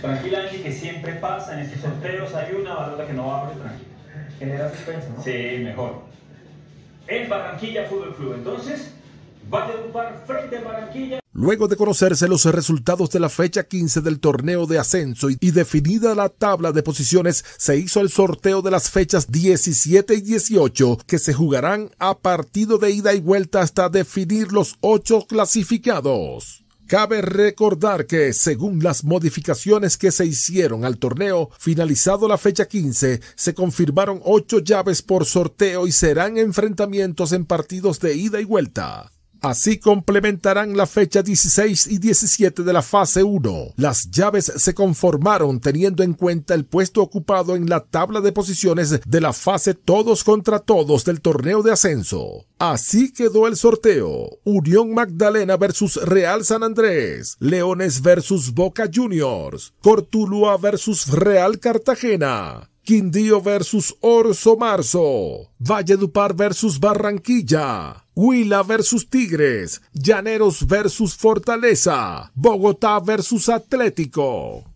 Tranquila, que siempre pasa en estos sorteos. Hay una balota que no abre, tranquilo. Genera suspenso, ¿no? Sí, mejor. En Barranquilla Fútbol Club, entonces, va a ocupar frente a Barranquilla. Luego de conocerse los resultados de la fecha 15 del torneo de ascenso y definida la tabla de posiciones, se hizo el sorteo de las fechas 17 y 18 que se jugarán a partido de ida y vuelta hasta definir los ocho clasificados. Cabe recordar que, según las modificaciones que se hicieron al torneo, finalizado la fecha 15, se confirmaron ocho llaves por sorteo y serán enfrentamientos en partidos de ida y vuelta. Así complementarán la fecha 16 y 17 de la fase 1. Las llaves se conformaron teniendo en cuenta el puesto ocupado en la tabla de posiciones de la fase todos contra todos del torneo de ascenso. Así quedó el sorteo. Unión Magdalena versus Real San Andrés, Leones versus Boca Juniors, Cortulúa versus Real Cartagena, Quindío versus Orso Marzo, Valledupar versus Barranquilla, Huila versus Tigres, Llaneros versus Fortaleza, Bogotá versus Atlético.